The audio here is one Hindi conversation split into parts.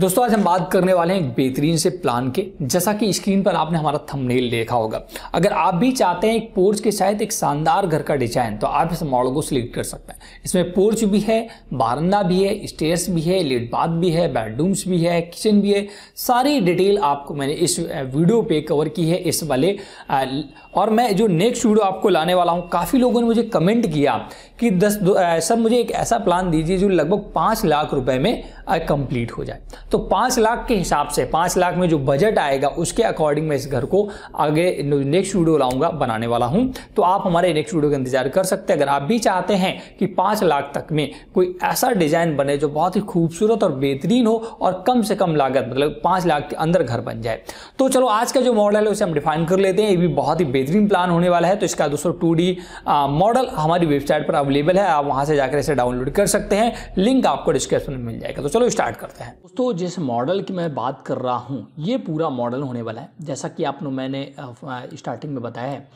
दोस्तों आज हम बात करने वाले हैं एक बेहतरीन से प्लान के जैसा कि स्क्रीन पर आपने हमारा थंबनेल देखा होगा अगर आप भी चाहते हैं एक पोर्च के साथ एक शानदार घर का डिजाइन तो आप इस मॉडल को सिलेक्ट कर सकते हैं इसमें पोर्च भी है बारंदा भी है स्टेयर्स भी है लेट बाथ भी है बेडरूम्स भी है किचन भी है सारी डिटेल आपको मैंने इस वीडियो पर कवर की है इस वाले और मैं जो नेक्स्ट वीडियो आपको लाने वाला हूँ काफ़ी लोगों ने मुझे कमेंट किया कि दस सर मुझे एक ऐसा प्लान दीजिए जो लगभग पाँच लाख रुपये में कंप्लीट हो जाए तो पांच लाख के हिसाब से पांच लाख में जो बजट आएगा उसके अकॉर्डिंग मैं इस घर को आगे नेक्स्ट वीडियो लाऊंगा बनाने वाला हूं तो आप हमारे नेक्स्ट वीडियो का इंतजार कर सकते हैं अगर आप भी चाहते हैं कि पांच लाख तक में कोई ऐसा डिज़ाइन बने जो बहुत ही खूबसूरत और बेहतरीन हो और कम से कम लागत मतलब पांच लाख के अंदर घर बन जाए तो चलो आज का जो मॉडल है उसे हम डिफाइन कर लेते हैं ये भी बहुत ही बेहतरीन प्लान होने वाला है तो इसका दोस्तों टू मॉडल हमारी वेबसाइट पर अवेलेबल है आप वहां से जाकर इसे डाउनलोड कर सकते हैं लिंक आपको डिस्क्रिप्शन में मिल जाएगा तो चलो स्टार्ट करते हैं दोस्तों जिस मॉडल की मैं बात कर रहा हूँ ये पूरा मॉडल होने वाला है जैसा कि आपने मैंने स्टार्टिंग में बताया है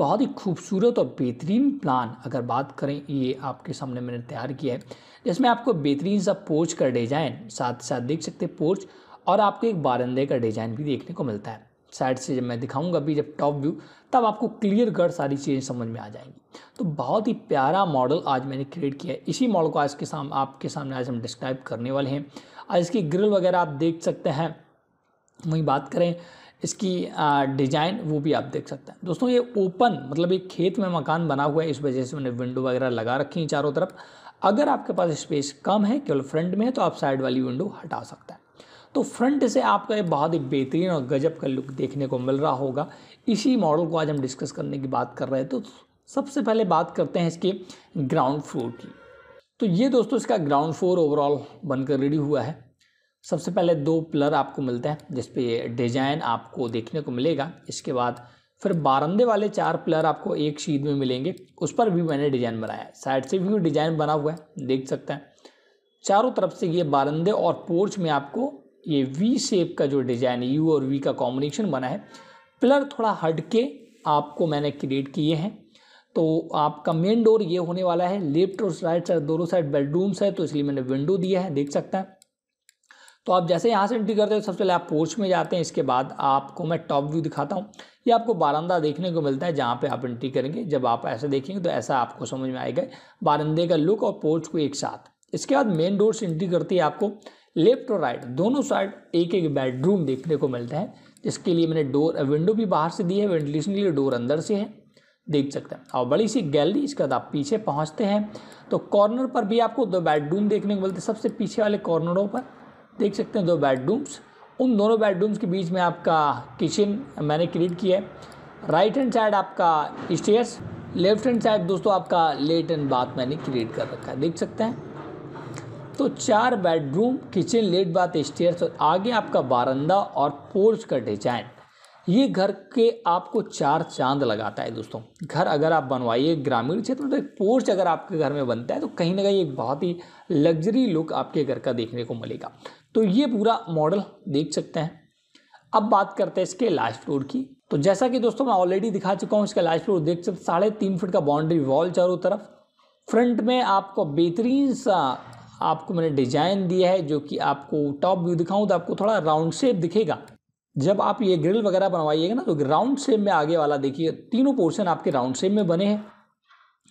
बहुत ही खूबसूरत और बेहतरीन प्लान अगर बात करें ये आपके सामने मैंने तैयार किया है जिसमें आपको बेहतरीन सा पोर्च का डिज़ाइन साथ साथ देख सकते हैं पोर्च और आपको एक बारंदे का डिज़ाइन भी देखने को मिलता है साइड से जब मैं दिखाऊंगा अभी जब टॉप व्यू तब आपको क्लियर कर सारी चीज़ें समझ में आ जाएंगी तो बहुत ही प्यारा मॉडल आज मैंने क्रिएट किया है इसी मॉडल को आज के साम आपके सामने आज हम डिस्क्राइब करने वाले हैं आज इसकी ग्रिल वगैरह आप देख सकते हैं वहीं बात करें इसकी डिज़ाइन वो भी आप देख सकते हैं दोस्तों ये ओपन मतलब एक खेत में मकान बना हुआ है इस वजह से मैंने विंडो वगैरह लगा रखी है चारों तरफ अगर आपके पास स्पेस कम है केवल फ्रंट में है तो आप साइड वाली विंडो हटा सकते हैं तो फ्रंट से आपका ये बहुत ही बेहतरीन और गजब का लुक देखने को मिल रहा होगा इसी मॉडल को आज हम डिस्कस करने की बात कर रहे हैं तो सबसे पहले बात करते हैं इसके ग्राउंड फ्लोर की तो ये दोस्तों इसका ग्राउंड फ्लोर ओवरऑल बनकर रेडी हुआ है सबसे पहले दो पिलर आपको मिलते हैं जिसपे ये डिजाइन आपको देखने को मिलेगा इसके बाद फिर बारंदे वाले चार पिलर आपको एक शीट में मिलेंगे उस पर भी मैंने डिजाइन बनाया है साइड से भी डिजाइन बना हुआ है देख सकते हैं चारों तरफ से ये बारंदे और पोर्च में आपको ये वी शेप का जो डिज़ाइन है यू और वी का कॉम्बिनेशन बना है पिलर थोड़ा हट के आपको मैंने क्रिएट किए हैं तो आपका मेन डोर ये होने वाला है लेफ्ट और राइट साइड दोनों साइड बेडरूम्स है तो इसलिए मैंने विंडो दिया है देख सकता है तो आप जैसे यहाँ से एंट्री करते हो सबसे पहले आप पोर्च में जाते हैं इसके बाद आपको मैं टॉप व्यू दिखाता हूँ ये आपको बारंदा देखने को मिलता है जहाँ पे आप एंट्री करेंगे जब आप ऐसे देखेंगे तो ऐसा आपको समझ में आएगा बारंदे का लुक और पोर्च को एक साथ इसके बाद मेन डोर से एंट्री करती है आपको लेफ्ट और राइट दोनों साइड एक एक बेडरूम देखने को मिलता है जिसके लिए मैंने डोर विंडो भी बाहर से दी है वेंटिलेशन के लिए डोर अंदर से है देख सकते हैं और बड़ी सी गैलरी इसके बाद आप पीछे पहुंचते हैं तो कॉर्नर पर भी आपको दो बेडरूम देखने को मिलते हैं सबसे पीछे वाले कॉर्नरों पर देख सकते हैं दो बेडरूम्स उन दोनों बेडरूम्स के बीच में आपका किचन मैंने क्रिएट किया है राइट हैंड साइड आपका स्टेयर्स लेफ्ट हैंड साइड दोस्तों आपका लेट एंड बाथ मैंने क्रिएट कर रखा है देख सकते हैं तो चार bedroom kitchen lat bath stair और आगे आपका बारंदा और पोर्च का डिजाइन ये घर के आपको चार चांद लगाता है दोस्तों घर अगर आप बनवाइए ग्रामीण क्षेत्र में तो एक पोर्च अगर आपके घर में बनता है तो कहीं ना कहीं एक बहुत ही लग्जरी लुक आपके घर का देखने को मिलेगा तो ये पूरा मॉडल देख सकते हैं अब बात करते हैं इसके लास्ट फ्लोर की तो जैसा कि दोस्तों मैं ऑलरेडी दिखा चुका हूँ इसका लास्ट फ्लोर देख सकते साढ़े तीन फिट का बाउंड्री वॉल चारों तरफ फ्रंट में आपको बेहतरीन सा आपको मैंने डिजाइन दिया है जो कि आपको टॉप व्यू दिखाऊं तो आपको थोड़ा राउंड शेप दिखेगा जब आप ये ग्रिल वगैरह बनवाइएगा ना तो राउंड शेप में आगे वाला देखिए तीनों पोर्शन आपके राउंड शेप में बने हैं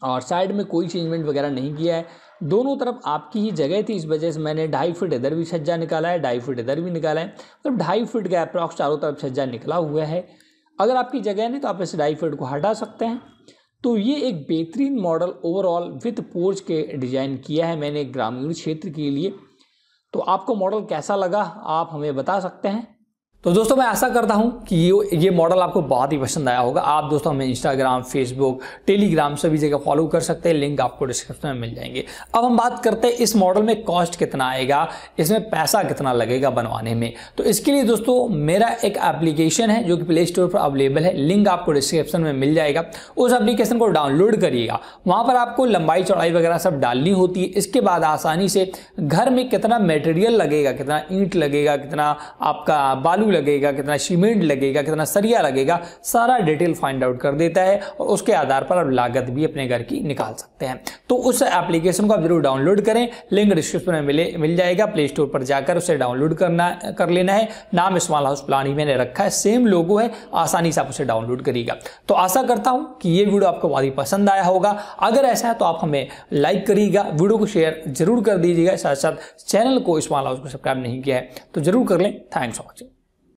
और साइड में कोई चेंजमेंट वगैरह नहीं किया है दोनों तरफ आपकी ही जगह थी इस वजह से मैंने ढाई फीट इधर भी छज्जा निकाला है ढाई फीट इधर भी निकाला है मतलब ढाई फीट का अप्रॉक्स चारों तरफ छज्जा निकला हुआ है अगर आपकी जगह नहीं तो आप इस ढाई फीट को हटा सकते हैं तो ये एक बेहतरीन मॉडल ओवरऑल विथ पोर्च के डिज़ाइन किया है मैंने ग्रामीण क्षेत्र के लिए तो आपको मॉडल कैसा लगा आप हमें बता सकते हैं तो दोस्तों मैं ऐसा करता हूं कि ये ये मॉडल आपको बहुत ही पसंद आया होगा आप दोस्तों हमें इंस्टाग्राम फेसबुक टेलीग्राम सभी जगह फॉलो कर सकते हैं लिंक आपको डिस्क्रिप्शन में मिल जाएंगे अब हम बात करते हैं इस मॉडल में कॉस्ट कितना आएगा इसमें पैसा कितना लगेगा बनवाने में तो इसके लिए दोस्तों मेरा एक एप्लीकेशन है जो कि प्ले स्टोर पर अवेलेबल है लिंक आपको डिस्क्रिप्शन में मिल जाएगा उस एप्लीकेशन को डाउनलोड करिएगा वहाँ पर आपको लंबाई चौड़ाई वगैरह सब डालनी होती है इसके बाद आसानी से घर में कितना मेटेरियल लगेगा कितना ईंट लगेगा कितना आपका बालू लगेगा कितना सीमेंट लगेगा कितना सरिया लगेगा सारा डिटेल फाइंड आउट कर देता है और उसके आधार पर आप लागत भी अपने घर की निकाल सकते हैं तो उस एप्लीकेशन को आप जरूर डाउनलोड करें लिंक डिस्क्रिप्शन में मिले मिल जाएगा प्ले स्टोर पर जाकर उसे डाउनलोड करना कर लेना है नाम स्मॉल हाउस प्लान ही मैंने रखा है सेम लोगो है आसानी से आप उसे डाउनलोड करिएगा तो आशा करता हूँ कि ये वीडियो आपको बहुत ही पसंद आया होगा अगर ऐसा है तो आप हमें लाइक करिएगा वीडियो को शेयर जरूर कर दीजिएगा साथ साथ चैनल को स्मॉल हाउस को सब्सक्राइब नहीं किया है तो जरूर कर लें थैंक्स फॉर वॉचिंग